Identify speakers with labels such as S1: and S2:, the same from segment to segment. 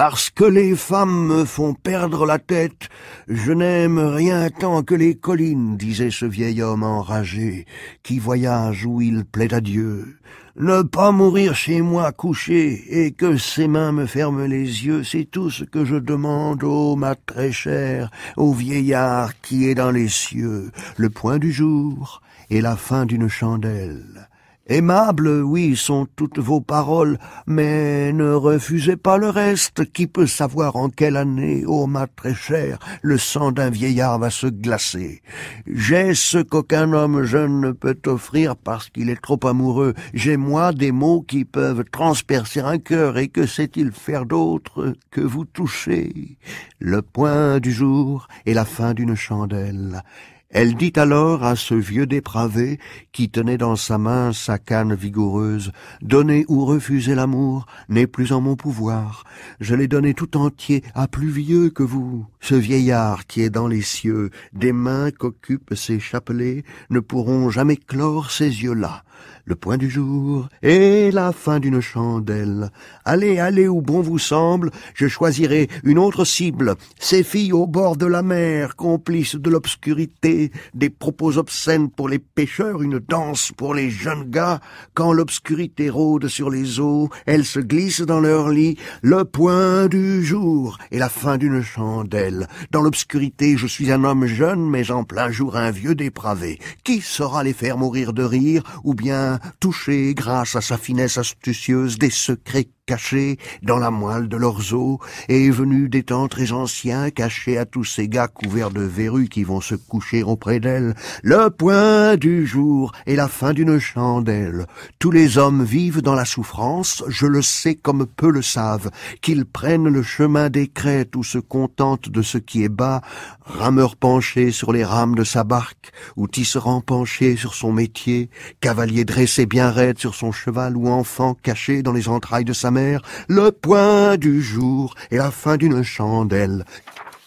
S1: Parce que les femmes me font perdre la tête, je n'aime rien tant que les collines, disait ce vieil homme enragé, qui voyage où il plaît à Dieu. Ne pas mourir chez moi couché, et que ses mains me ferment les yeux, c'est tout ce que je demande, ô ma très chère, au vieillard qui est dans les cieux, le point du jour et la fin d'une chandelle. Aimables, oui, sont toutes vos paroles, mais ne refusez pas le reste. Qui peut savoir en quelle année, ô ma très chère, le sang d'un vieillard va se glacer J'ai ce qu'aucun homme jeune ne peut offrir parce qu'il est trop amoureux. J'ai moi des mots qui peuvent transpercer un cœur, et que sait-il faire d'autre que vous toucher Le point du jour est la fin d'une chandelle. Elle dit alors à ce vieux dépravé qui tenait dans sa main sa canne vigoureuse, Donner ou refuser l'amour n'est plus en mon pouvoir. Je l'ai donné tout entier à plus vieux que vous. Ce vieillard qui est dans les cieux, des mains qu'occupent ces chapelets, ne pourront jamais clore ces yeux-là. Le point du jour Et la fin d'une chandelle. Allez, allez où bon vous semble, je choisirai une autre cible. Ces filles au bord de la mer, complices de l'obscurité, des, propos obscènes pour les pêcheurs, une danse pour les jeunes gars. Quand l'obscurité rôde sur les eaux, Elles se glissent dans leur lit, le point du jour et la fin d'une chandelle. Dans l'obscurité, je suis un homme jeune, mais en plein jour un vieux dépravé. Qui saura les faire mourir de rire, ou bien toucher, grâce à sa finesse astucieuse, des secrets cachés dans la moelle de leurs os, et est venu des temps très anciens, caché à tous ces gars couverts de verrues qui vont se coucher auprès d'elle. Le point du jour Et la fin d'une chandelle. Tous les hommes vivent dans la souffrance, je le sais comme peu le savent, qu'ils prennent le chemin des crêtes ou se contentent de ce qui est bas, Rameur penché sur les rames de sa barque, ou tisserand penché sur son métier, cavalier dressé bien raide sur son cheval ou enfant caché dans les entrailles de sa mère, le point du jour et la fin d'une chandelle.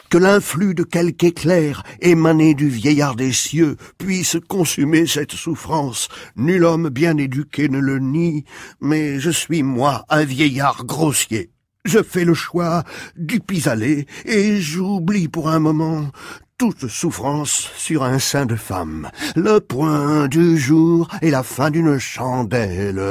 S1: Que l'influx de quelque éclair émané du vieillard des cieux puisse consumer cette souffrance, nul homme bien éduqué ne le nie, mais je suis moi un vieillard grossier. Je fais le choix du pis-aller et j'oublie pour un moment toute souffrance sur un sein de femme. Le point du jour et la fin d'une chandelle.